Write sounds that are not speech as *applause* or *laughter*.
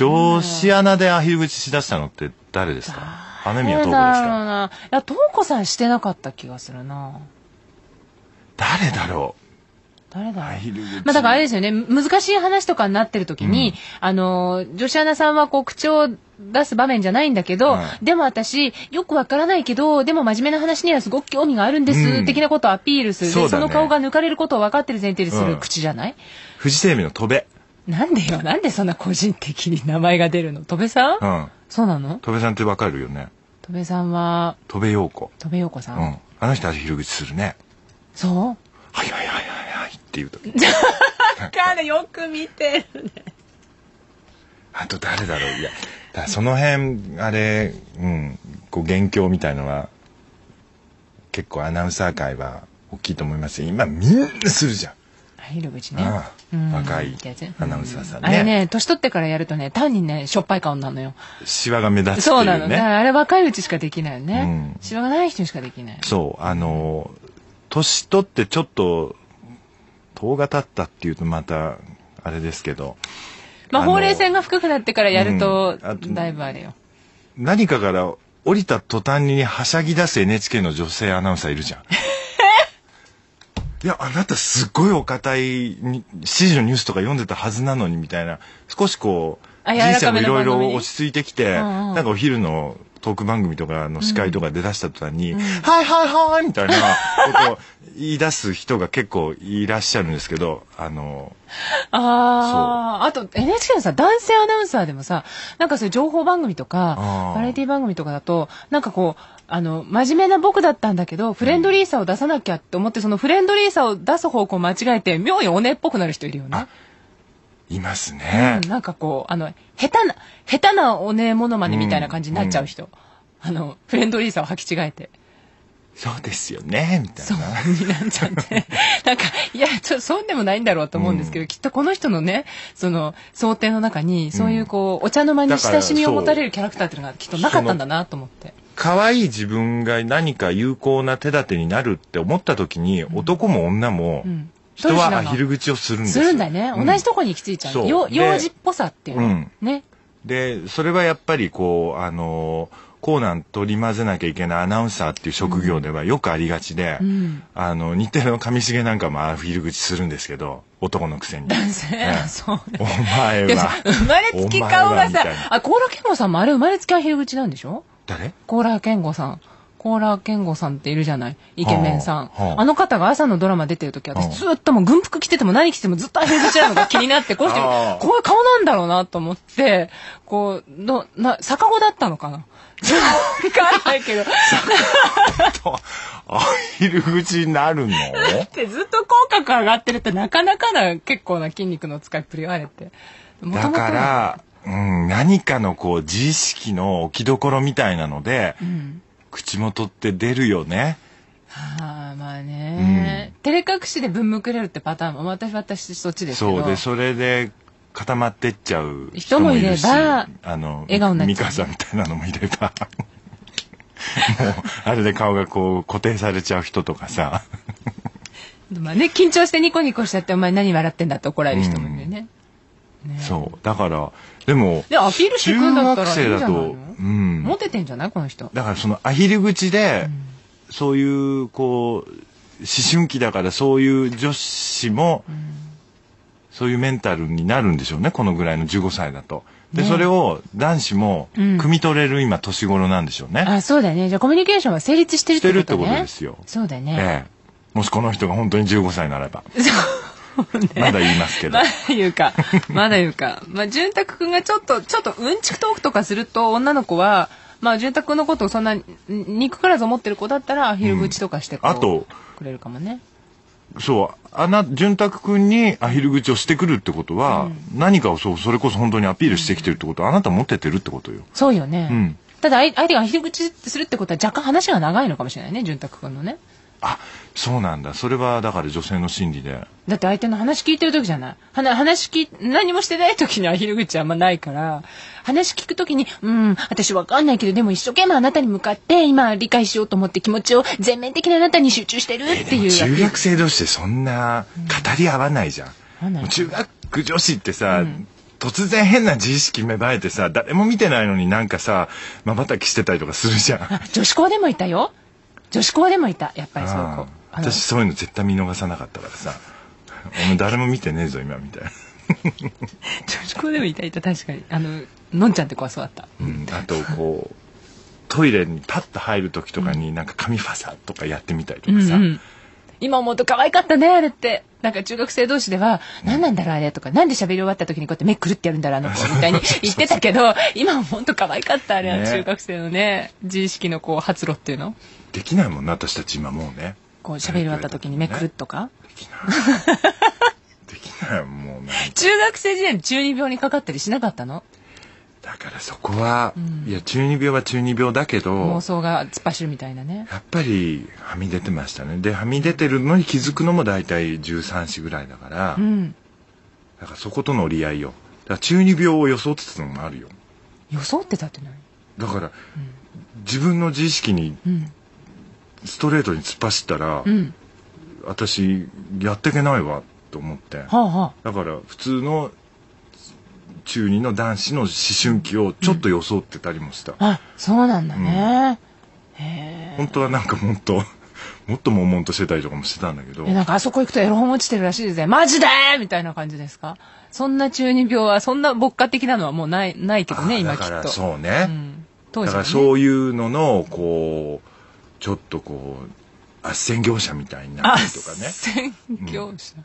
女子アナでアヒル口しだしたのって誰ですか雨宮東子ですかいや、東子さんしてなかった気がするな。誰だろう誰だまあだからあれですよね、難しい話とかになってる時に、うん、あの、女子アナさんはこう口を出す場面じゃないんだけど、はい、でも私、よくわからないけど、でも真面目な話にはすごく興味があるんです、うん、的なことをアピールする。そ、ね、その顔が抜かれることを分かってる前提にする口じゃない、うん、フジテレの戸辺。なんでよなんでそんな個人的に名前が出るの戸部さん、うん、そうなの戸部さんってわかるよね戸部さんは戸部陽子戸部陽子さん、うん、あの人足広口するねそうはいはいはいはいはいっていうと時から *laughs* よく見てるねあと誰だろういやその辺あれうんこう元凶みたいのは結構アナウンサー界は大きいと思います今みんなするじゃん広口ねああ若いアナウンサーさんねあれね年取ってからやるとね単にねしょっぱい顔なのよシワが目立つっていう、ね、そうなのねあれ若いうちしかできないよね、うシワがない人しかできないそうあの年取ってちょっと遠が立ったっていうとまたあれですけどまあほうれい線が深くなってからやると、だいぶあれよ何かから降りた途端にはしゃぎ出す NHK の女性アナウンサーいるじゃんいや、あなたすっごいお堅い、7時のニュースとか読んでたはずなのにみたいな、少しこう、人生もいろいろ落ち着いてきて、なんかお昼のトーク番組とかの司会とか出だした途端に、はいはいはいみたいなことを言い出す人が結構いらっしゃるんですけど、あの、ああ、あと NHK のさ、男性アナウンサーでもさ、なんかそういう情報番組とか、バラエティ番組とかだと、なんかこう、あの、真面目な僕だったんだけど、フレンドリーさを出さなきゃって思って、そのフレンドリーさを出す方向間違えて、妙におねっぽくなる人いるよね。いますね、うん、なんかこう、あの、下手な、下手なおねえものまねみたいな感じになっちゃう人。うん、あの、フレンドリーさを履き違えて。そうですよね、みたいな。そう、になっちゃって。*laughs* なんか、いや、そうでもないんだろうと思うんですけど、うん、きっとこの人のね、その、想定の中に、そういうこう、お茶の間に親しみを持たれるキャラクターっていうのがきっとなかったんだなと思って。可愛い自分が何か有効な手立てになるって思った時に、男も女も、人はアヒル口をするんですするんだね。同じとこに行き着いちゃう。う幼児っぽさっていうね。で、それはやっぱりこう、あのコーナー取り混ぜなきゃいけないアナウンサーっていう職業ではよくありがちで、うん、あの日テレの上重なんかもアフィル口するんですけど男のくせに、ね、そうお前は生まれつき顔がさあ高良健吾さんもあれ生まれつきアフィル口なんでしょ誰コーラー健吾さん。コーラー健吾さんっているじゃないイケメンさん、あの方が朝のドラマ出てる時私ずっともう軍服着てても何着てもずっとアヘルドチェのが気になって *laughs* この人こういう顔なんだろうなと思ってこうのな逆子だったのかな分かんないけどアヒル口になるのってずっと口角上がってるってなかなかな結構な筋肉の使いっぷり言われてだからうん、何かのこう、自意識の置きどころみたいなので、うん、口元って出るよね。はあ、まあね、うん、照れ隠しでぶんむくれるってパターンも、私、私、そっちですけそうで、それで固まってっちゃう人もいれば、あの、笑顔になっちゃう。美香さんみたいなのもいれば。*laughs* もう、あれで顔がこう、固定されちゃう人とかさ。まあね、緊張してニコニコしちゃって、お前何笑ってんだって怒られる人もいるよね。うん、ねそう。だから、でも、で、アヒルしてくんだったらいいんじゃないの、うん、モテてんじゃないこの人。だからそのアヒル口で、うん、そういう、こう、思春期だからそういう女子も、うん、そういうメンタルになるんでしょうね、このぐらいの15歳だと。で、ね、それを男子も、汲み取れる今年頃なんでしょうね。あ、そうだね。じゃあコミュニケーションは成立してるってことね。してるってことですよ。そうだね。ええ。もしこの人が本当に15歳ならば。*laughs* ね、*laughs* まだ言いますけど。まだ言うか。まだ言うか。まあ、潤沢くんがちょっと、ちょっとうんちくトークとかすると、女の子は、まあ、潤沢のことをそんな憎からず思ってる子だったら、昼口とかしてこう、うん、あと、くれるかもね。そう、あな、潤沢くんにアヒル口をしてくるってことは、うん、何かをそう、それこそ本当にアピールしてきてるってことは、うん、あなた持っててるってことよ。そうよね。うん。ただ、相手がアヒル口するってことは、若干話が長いのかもしれないね、潤沢くんのね。あ、そうなんだそれはだから女性の心理でだって相手の話聞いてる時じゃない話聞何もしてない時には昼口あんまないから話聞く時に「うん私わかんないけどでも一生懸命あなたに向かって今理解しようと思って気持ちを全面的にあなたに集中してる」っていう、えー、中学生同士でそんな語り合わないじゃん、うん、中学女子ってさ、うん突然変な自意識芽生えてさ誰も見てないのになんかさまばたきしてたりとかするじゃん女子校でもいたよ女子校でもいたやっぱりそういう子私そういうの絶対見逃さなかったからさ *laughs* お前誰も見てねえぞ今みたいな *laughs* 女子校でもいたいた確かにあののんちゃんって子はそうだった、うん、あとこうトイレにパッと入る時とかになんか髪ファサとかやってみたりとかさ、うんうん、今思うと可愛かったねあれってなんか中学生同士では、何なんだろうあれとか、何で喋り終わった時にこうやって目くるってやるんだろうあの子 *laughs* みたいに言ってたけど、今も本当可愛かったあれは、ね、中学生のね、自意識のこう発露っていうの。できないもんな、私たち今もうね。こう喋り終わった時にめくるとか、できないもうな中学生時代に中二病にかかったりしなかったのだからそこは、うん、いや中二病は中二病だけど妄想が突っ走るみたいなねやっぱりはみ出てましたねではみ出てるのに気づくのも大体13歳ぐらいだから、うん、だからそことの折り合いよだから中二病を装ってたのもあるよ装ってたって何だから、うん、自分の自意識に、うんストレートに突っ走ったら、うん、私やってけないわと思って、はあはあ、だから普通の中二の男子の思春期をちょっと装ってたりもした、うん、あそうなんだね、うん、へえ本当はなんかもっと *laughs* もっと悶々としてたりとかもしてたんだけどなんかあそこ行くとエロ本落ちてるらしいですねマジでみたいな感じですかそんな中二病はそんな牧歌的なのはもうないないけどね今きっとそうね,、うん、当時ねだからそういうののこうちょっとこう斡旋業者みたいになったりとかね。